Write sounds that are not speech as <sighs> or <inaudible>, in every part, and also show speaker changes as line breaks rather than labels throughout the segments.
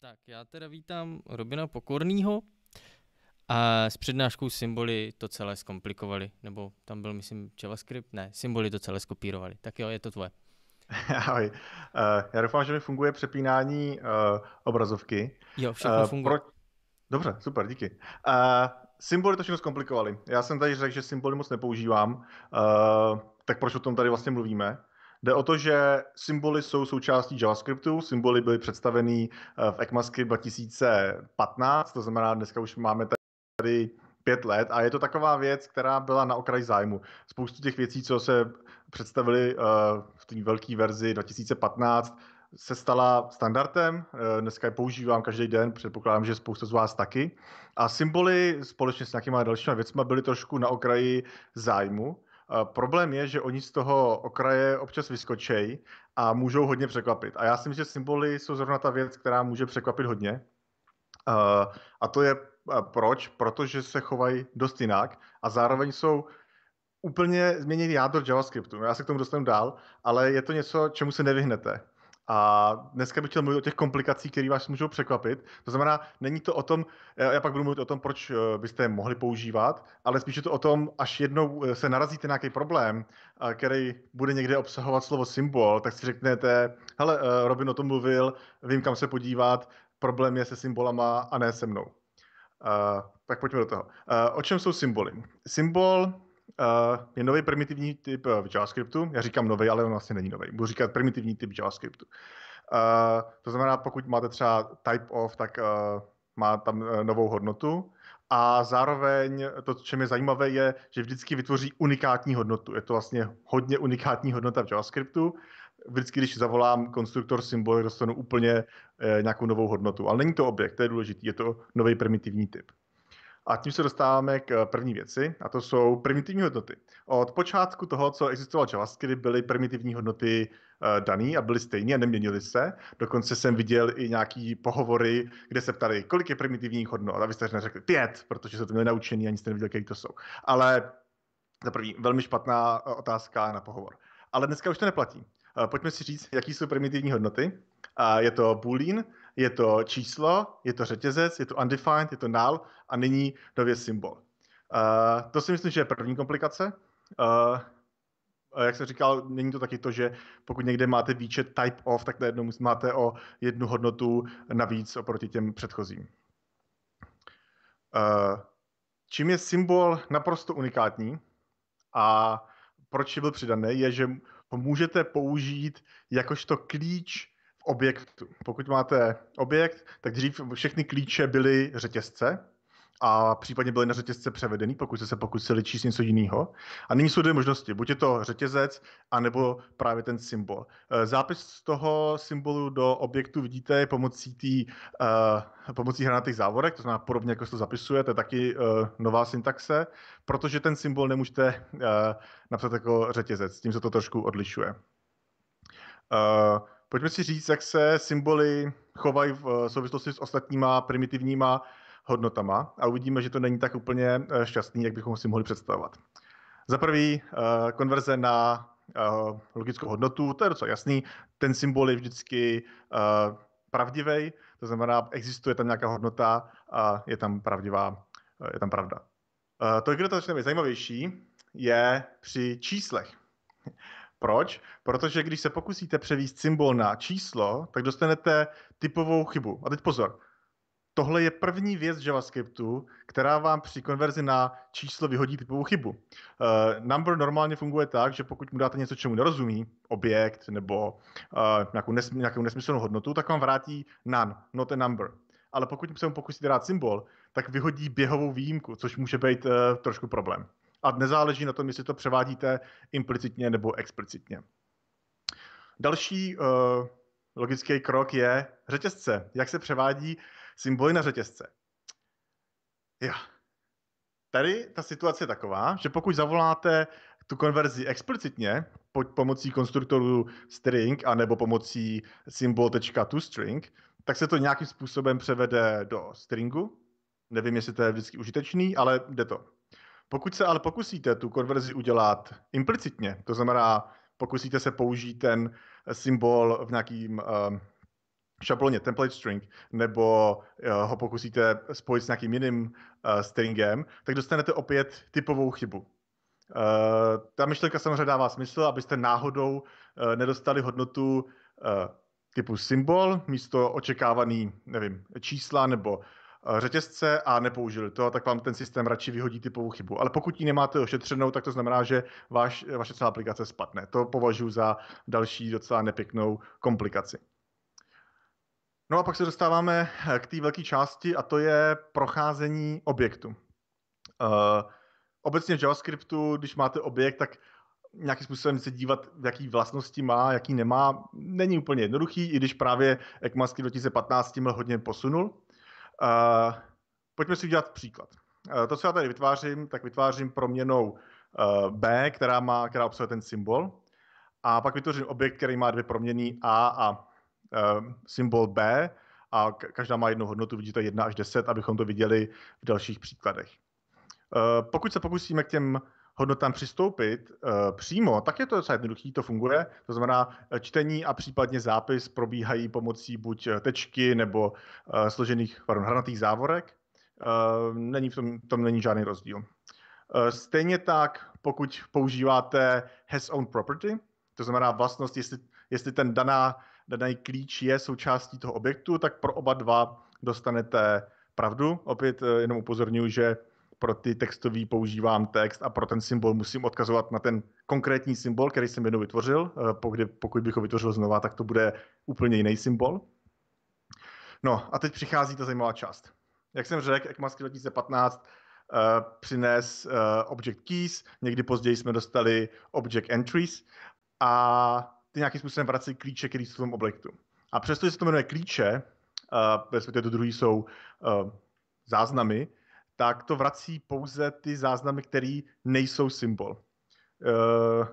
Tak já teda vítám Robina Pokornýho a s přednáškou Symboly to celé zkomplikovali, nebo tam byl, myslím, JavaScript, ne, Symboly to celé skopírovali. Tak jo, je to tvoje. <laughs> Ahoj. Uh,
já doufám, že mi funguje přepínání uh, obrazovky. Jo, všechno uh, funguje. Pro... Dobře, super, díky. Uh, symboly to všechno zkomplikovali. Já jsem tady řekl, že symboly moc nepoužívám, uh, tak proč o tom tady vlastně mluvíme? Jde o to, že symboly jsou součástí JavaScriptu, symboly byly představeny eh, v ECMAScript 2015, to znamená, dneska už máme tady pět let a je to taková věc, která byla na okraji zájmu. Spoustu těch věcí, co se představili eh, v té velké verzi 2015, se stala standardem, eh, dneska je používám každý den, předpokládám, že spousta z vás taky. A symboly společně s nějakýma dalšíma věcmi byly trošku na okraji zájmu. Eh, problém je, že oni z toho okraje občas vyskočejí a můžou hodně překvapit. A já si myslím, že symboly jsou zrovna ta věc, která může překvapit hodně. Eh, a to je eh, proč? Protože se chovají dost jinak a zároveň jsou úplně změněný jádro JavaScriptu. Já se k tomu dostanu dál, ale je to něco, čemu se nevyhnete. A dneska bych chtěl mluvit o těch komplikacích, které vás můžou překvapit. To znamená, není to o tom, já pak budu mluvit o tom, proč eh, byste je mohli používat, ale spíše to o tom, až jednou eh, se narazíte na nějaký problém, eh, který bude někde obsahovat slovo symbol, tak si řeknete, hele, Robin o tom mluvil, vím, kam se podívat, problém je se symbolama a ne se mnou. Uh, tak pojďme do toho. Uh, o čem jsou symboly? Symbol Uh, je nový eh, vlastně primitivní typ v JavaScriptu. Já říkám nový, ale on vlastně není nový. Budu říkat primitivní typ JavaScriptu. Uh, to znamená, pokud máte třeba type of, tak uh, má tam uh, novou hodnotu. A zároveň to, co je zajímavé, je, že vždycky vytvoří unikátní hodnotu. Je to vlastně hodně unikátní hodnota v JavaScriptu. Vždycky, když zavolám konstruktor symbol, dostanu úplně nějakou novou hodnotu. Ale není to objekt, to je důležitý, je to nový primitivní typ. A tím se dostáváme k eh, první věci, a to jsou primitivní hodnoty. Od počátku toho, co existoval JavaScript, byly primitivní hodnoty eh, daný a byly stejné a neměnily se. Dokonce jsem viděl i nějaký pohovory, kde se ptali, kolik je primitivních hodnot. A vy jste řekli pět, protože se to měli naučený a nic neviděl, který to jsou. Ale za první, velmi špatná eh, otázka na pohovor. Ale dneska už to neplatí. Pojďme si říct, jaký jsou primitivní hodnoty a je to Boolean, je to číslo, je to řetězec, je to undefined, je to null a není nově symbol. Uh, to si myslím, že je první komplikace. Uh, jak jsem říkal, není to taky to, že pokud někde máte výčet type of, tak najednou máte o jednu hodnotu navíc oproti těm předchozím. Čím je symbol naprosto unikátní a proč je byl přidaný, je, že ho můžete použít jakožto klíč v objektu. Pokud máte objekt, tak dřív všechny klíče byly řetězce a případně byly na řetězce převedený, pokud jste se pokusili číst něco jiného. A nyní jsou dvě možnosti. Buď je to řetězec, anebo právě ten symbol. Eh, zápis toho symbolu do objektu vidíte pomocí, tý, uh, pomocí hranatých závorek, to znamená podobně, jako se to zapisuje, to je taky uh, nová syntaxe, protože ten symbol nemůžete uh, napsat jako řetězec, tím se to trošku odlišuje. Uh, Pojďme si říct, jak se symboly chovají v eh, souvislosti s ostatníma primitivníma hodnotama a uvidíme, že to není tak úplně eh, šťastný, jak bychom si mohli představovat. Za prvý, eh, konverze na logickou hodnotu, to je docela jasný. Ten symbol je vždycky pravdivý, to znamená, existuje tam nějaká hodnota a je tam pravdivá, je tam pravda. To, kde to začne být zajímavější, je při číslech. Proč? Protože když se pokusíte převíst symbol na číslo, tak dostanete typovou chybu. A teď pozor, Tohle je první věc JavaScriptu, která vám při konverzi na číslo vyhodí typovou chybu. Uh, number normálně funguje tak, že pokud mu dáte něco, čemu nerozumí, objekt nebo uh, nějakou, nesm, nějakou nesmyslnou hodnotu, tak vám vrátí none, not a number. Ale pokud se mu pokusíte dát symbol, tak vyhodí běhovou výjimku, což může být uh, trošku problém a nezáleží na tom, jestli to převádíte implicitně nebo explicitně. Další uh, logický krok je řetězce. Jak se převádí symboly na řetězce? Jo. Tady ta situace je taková, že pokud zavoláte tu konverzi explicitně pomocí konstruktoru string a nebo pomocí symbol.toString, tak se to nějakým způsobem převede do stringu. Nevím, jestli to je vždycky užitečný, ale jde to. Pokud se ale pokusíte tu konverzi udělat implicitně, to znamená, pokusíte se použít ten eh, symbol v nějakým uh, šabloně, template string, nebo uh, ho pokusíte spojit s nějakým jiným uh, stringem, tak dostanete opět typovou chybu. Uh, ta myšlenka samozřejmě dává smysl, abyste náhodou uh, nedostali hodnotu uh, typu symbol místo očekávaný, nevím, čísla nebo Eh, řetězce a nepoužili to, tak vám ten systém radši vyhodí typovou chybu. Ale pokud ji nemáte ošetřenou, tak to znamená, že váš, vaše celá aplikace spadne. To považuji za další docela nepěknou komplikaci. No a pak se dostáváme eh, k té velké části a to je procházení objektu. Uh, obecně v JavaScriptu, když máte objekt, tak nějakým způsobem se dívat, jaký vlastnosti má, jaký nemá, není úplně jednoduchý, i když právě ECMASky 2015 tím hodně posunul. Uh, pojďme si udělat příklad. Uh, to, co já tady vytvářím, tak vytvářím proměnou uh, B, která, má, která obsahuje ten symbol. A pak vytvořím objekt, který má dvě proměny A a symbol B. A každá má jednu hodnotu, vidíte 1 až 10, abychom to viděli v dalších příkladech. Pokud se pokusíme k těm hodnotám přistoupit uh, přímo, tak je to docela jednoduché, to funguje. To znamená, eh, čtení a případně zápis probíhají pomocí buď eh, tečky nebo uh, složených pardon, hranatých závorek. Uh, není v tom, tom není žádný rozdíl. Uh, stejně tak, pokud používáte has own property, to znamená vlastnost, jestli, jestli ten daná, daný klíč je součástí toho objektu, tak pro oba dva dostanete pravdu. Opět jenom upozorňuji, že pro ty textový používám text a pro ten symbol musím odkazovat na ten konkrétní symbol, který jsem jednou vytvořil. Eh, pokud, pokud bych ho vytvořil znova, tak to bude úplně jiný symbol. No a teď přichází ta zajímavá část. Jak jsem řekl, ECMAScript 2015 uh, přines uh, object keys, někdy později jsme dostali object entries a ty nějakým způsobem vrací klíče, který jsou v tom objektu. A přesto, že se to jmenuje klíče, uh, eh, respektive to druhý jsou uh, záznamy, tak to vrací pouze ty záznamy, které nejsou symbol. Uh,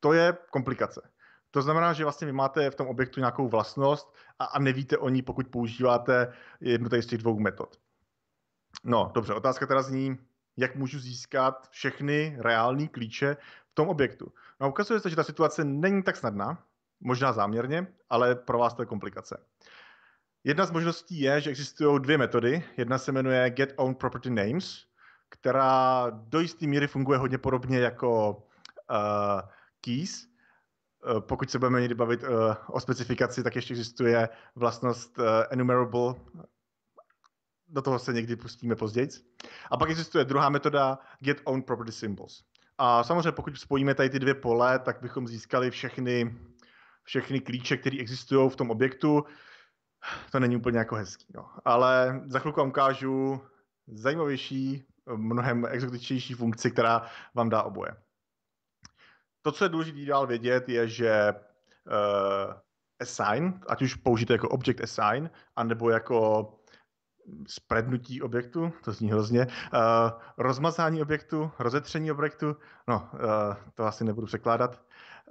to je komplikace. To znamená, že vlastně vy máte v tom objektu nějakou vlastnost a, a nevíte o ní, pokud používáte jednu z těch dvou metod. No, dobře, otázka teda zní, jak můžu získat všechny reální klíče v tom objektu. No, ukazuje se, že ta situace není tak snadná, možná záměrně, ale pro vás to je komplikace. Uh, Jedna z možností je, že existují dvě metody. Jedna se jmenuje Get Own Property Names, která do jisté míry funguje hodně podobně jako uh, keys. Uh, pokud se budeme někdy bavit uh, o specifikaci, tak ještě existuje vlastnost uh, enumerable. Do toho se někdy pustíme později. A pak existuje druhá metoda Get Own Property Symbols. A samozřejmě, pokud spojíme tady ty dvě pole, tak bychom získali všechny, všechny klíče, které existují v tom objektu. <sighs> to není úplně jako hezký. No. Ale za chvilku vám ukážu zajímavější, mnohem exotičtější funkci, která vám dá oboje. To, co je důležité dál vědět, je, že uh, assign, ať už použijete jako object assign, anebo jako sprednutí objektu, to zní hrozně, uh, rozmazání objektu, rozetření objektu, no, uh, to asi nebudu překládat,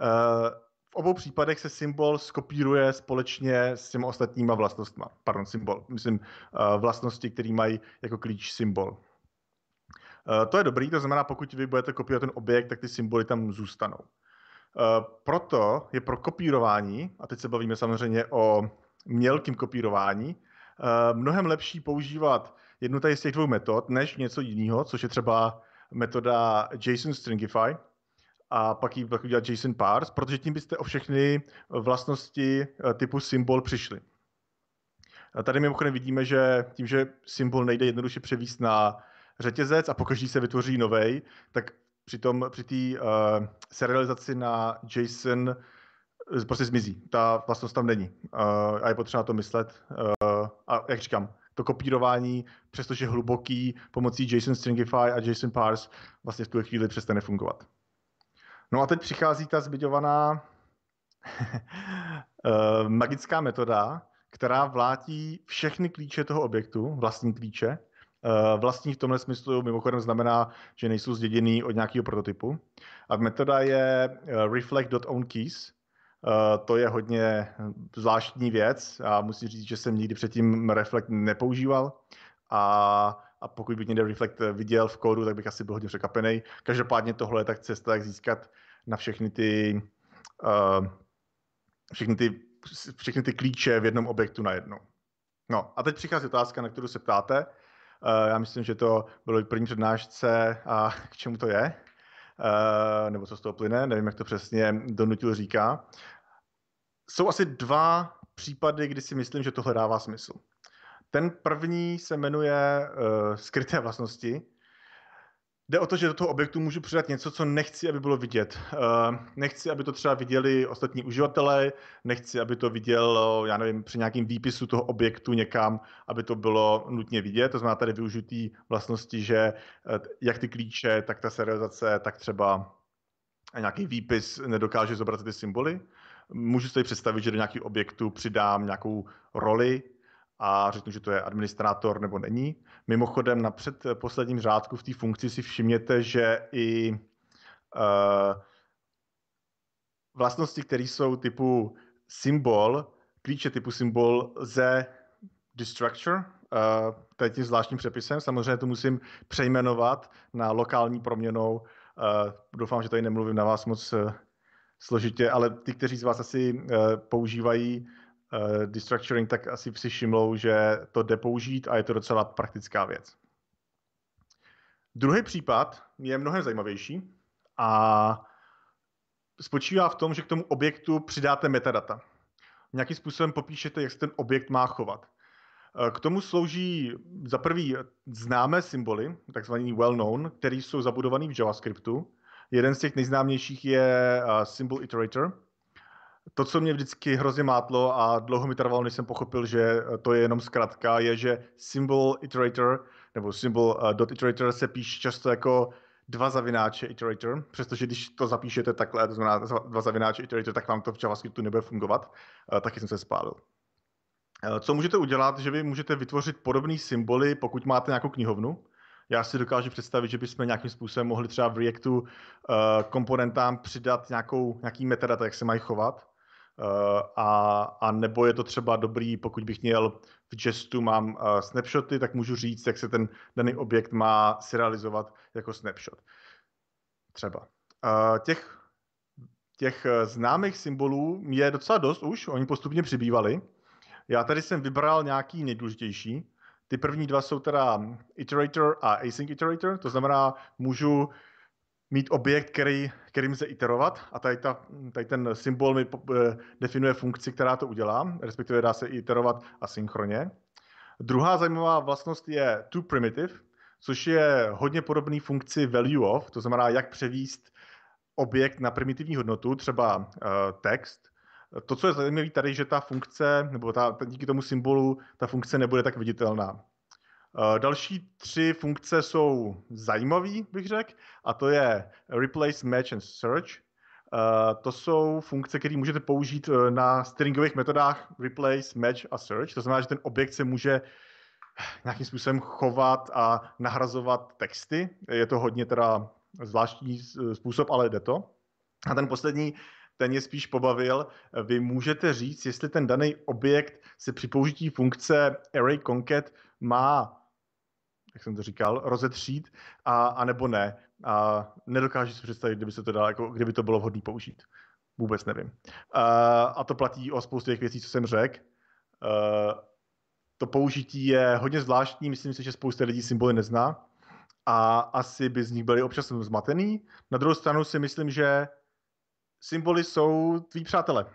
uh, obou případech se symbol skopíruje společně s těma ostatníma vlastnostmi. Pardon, symbol. Myslím eh, vlastnosti, které mají jako klíč symbol. Eh, to je dobrý, to znamená, pokud vy budete kopírovat ten objekt, tak ty symboly tam zůstanou. Eh, proto je pro kopírování, a teď se bavíme samozřejmě o mělkém kopírování, mnohem lepší používat jednu tady z těch dvou metod, než něco jiného, což je třeba metoda JSON Stringify, a pak ji pak udělat JSON parse, protože tím byste o všechny eh, vlastnosti eh, typu symbol přišli. A tady mimochodem vidíme, že tím, že symbol nejde jednoduše převíst na řetězec a pokaždý se vytvoří novej, tak při té uh, serializaci na JSON prostě zmizí. Ta vlastnost tam není uh, a je potřeba to myslet. Uh, a jak říkám, to kopírování, přestože hluboký, pomocí JSON Stringify a JSON Parse vlastně v tu chvíli přestane fungovat. No a teď přichází ta zbyďovaná <laughs> eh, magická metoda, která vlátí všechny klíče toho objektu, vlastní klíče. Eh, vlastní v tomhle smyslu mimochodem znamená, že nejsou zděděný od nějakého prototypu. A metoda je eh, reflect.ownkeys. To je hodně zvláštní věc a musím říct, že jsem nikdy předtím reflect nepoužíval. A a pokud by někde Reflect viděl v kódu, tak bych asi byl hodně překapený. Každopádně tohle je tak cesta, jak získat na všechny ty, uh, všechny ty, všechny ty klíče v jednom objektu najednou. No a teď přichází otázka, na kterou se ptáte. Uh, já myslím, že to bylo i první přednášce a <laughs> k čemu to je, uh, nebo co z toho plyne, nevím, jak to přesně donutil říká. Jsou asi dva případy, kdy si myslím, že tohle dává smysl. Ten první se jmenuje uh, skryté vlastnosti. Jde o to, že do toho objektu můžu přidat něco, co nechci, aby bylo vidět. Uh, nechci, aby to třeba viděli ostatní uživatelé, nechci, aby to viděl, já nevím, při nějakém výpisu toho objektu někam, aby to bylo nutně vidět. To znamená tady využitý vlastnosti, že uh, jak ty klíče, tak ta serializace, tak třeba nějaký výpis nedokáže zobrazit ty symboly. Můžu si tady představit, že do nějakého objektu přidám nějakou roli, a řeknu, že to je administrátor nebo není. Mimochodem na předposledním řádku v té funkci si všimněte, že i uh, vlastnosti, které jsou typu symbol, klíče typu symbol ze destructure, uh, teď tím zvláštním přepisem, samozřejmě to musím přejmenovat na lokální proměnou. Uh, doufám, že tady nemluvím na vás moc uh, složitě, ale ty, kteří z vás asi uh, používají uh, destructuring, tak asi všimlou, že to jde použít a je to docela praktická věc. Druhý případ je mnohem zajímavější a spočívá v tom, že k tomu objektu přidáte metadata. Nějakým způsobem popíšete, jak se ten objekt má chovat. Eh, k tomu slouží za prvý známé symboly, takzvaný well-known, který jsou zabudovaný v JavaScriptu. Jeden z těch nejznámějších je eh, symbol iterator, to, co mě vždycky hrozně mátlo a dlouho mi trvalo, než jsem pochopil, že eh, to je jenom zkratka, je, že symbol iterator nebo symbol uh, dot iterator se píše často jako dva zavináče iterator, přestože když to zapíšete takhle, to znamená dva zavináče iterator, tak vám to v JavaScriptu nebude fungovat, uh, taky jsem se spálil. Uh, co můžete udělat, že vy můžete vytvořit podobné symboly, pokud máte nějakou knihovnu, já si dokážu představit, že bychom nějakým způsobem mohli třeba v Reactu uh, komponentám přidat nějakou, nějaký metadata, jak se mají chovat. Eh, a, a nebo je to třeba dobrý, pokud bych měl v gestu mám uh, snapshoty, tak můžu říct, jak se ten daný objekt má serializovat jako snapshot. Třeba. Uh, těch, těch známých symbolů je docela dost už, oni postupně přibývali. Já tady jsem vybral nějaký nejdůležitější. Ty první dva jsou teda iterator a async iterator, to znamená, můžu mít objekt, který, kterým se iterovat a tady, ta, tady ten symbol mi eh, definuje funkci, která to udělá, respektive dá se iterovat asynchronně. Druhá zajímavá vlastnost je to primitive, což je hodně podobný funkci value of, to znamená, jak převíst objekt na primitivní hodnotu, třeba eh, text. To, co je zajímavé tady, že ta funkce, nebo ta, díky tomu symbolu, ta funkce nebude tak viditelná. Eh, další tři funkce jsou zajímavé, bych řekl, a to je Replace, Match and Search. Eh, to jsou funkce, které můžete použít eh, na stringových metodách Replace, Match a Search. To znamená, že ten objekt se může nějakým způsobem chovat a nahrazovat texty. Je to hodně teda zvláštní způsob, ale jde to. A ten poslední, ten je spíš pobavil. Vy můžete říct, jestli ten daný objekt se při použití funkce array concat má jak jsem to říkal, rozetřít, a, a nebo ne. A nedokážu si představit, kdyby, se to dalo, jako, kdyby to bylo vhodné použít. Vůbec nevím. A, a to platí o spoustě těch věcí, co jsem řekl. To použití je hodně zvláštní, myslím si, že spousta lidí symboly nezná a asi by z nich byli občas zmatený. Na druhou stranu si myslím, že symboly jsou tví přátelé,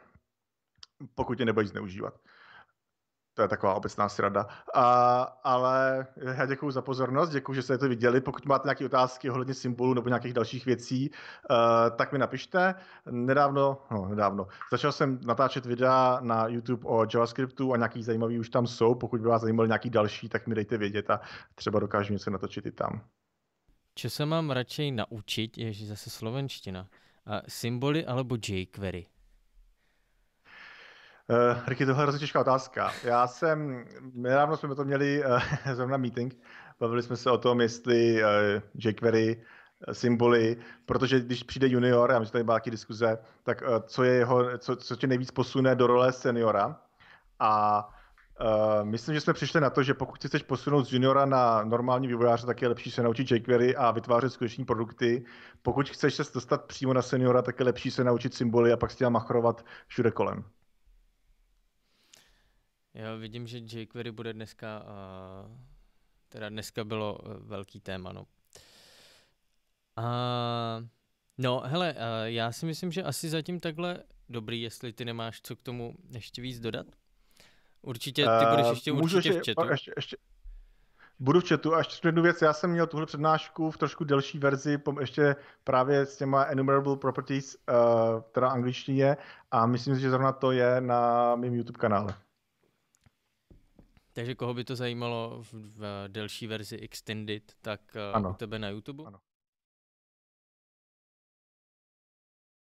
pokud je nebojí zneužívat to je taková obecná srada. A, ale já děkuji za pozornost, děkuji, že jste to viděli. Pokud máte nějaké otázky ohledně symbolů nebo nějakých dalších věcí, uh, tak mi napište. Nedávno, no nedávno, začal jsem natáčet videa na YouTube o JavaScriptu a nějaký zajímavý už tam jsou. Pokud by vás zajímal nějaký další, tak mi dejte vědět a třeba dokážu něco natočit i tam.
Co se mám radši naučit, je zase slovenština. A eh, symboly alebo jQuery.
Uh, Ricky, tohle je hrozně těžká otázka. Já jsem, nedávno jsme to měli uh, <laughs> zrovna meeting, bavili jsme se o tom, jestli uh, jQuery symboly, protože když přijde junior, já myslím, že tady byla diskuze, tak uh, co, je jeho, co, co tě nejvíc posune do role seniora. A uh, myslím, že jsme přišli na to, že pokud chceš posunout z juniora na normální vývojáře, tak je lepší se naučit jQuery a vytvářet skuteční produkty. Pokud chceš se dostat přímo na seniora, tak je lepší se naučit symboly a pak s těma machrovat všude kolem.
Já vidím, že jQuery bude dneska, uh, teda dneska bylo e, velký téma, no. Uh, no, hele, uh, já si myslím, že asi zatím takhle dobrý, jestli ty nemáš co k tomu ještě víc dodat.
Určitě, ty budeš eh, ještě uh, určitě můžeš, v chatu. Ještě, ještě, budu v chatu a ještě jednu věc, já jsem měl tuhle přednášku v trošku delší verzi, ještě právě s těma enumerable properties, uh, teda angličtině a myslím si, že zrovna to je na mém YouTube kanále.
Takže koho by to zajímalo v, v eh, delší verzi Extended, tak eh, ano. u tebe na YouTube? Ano.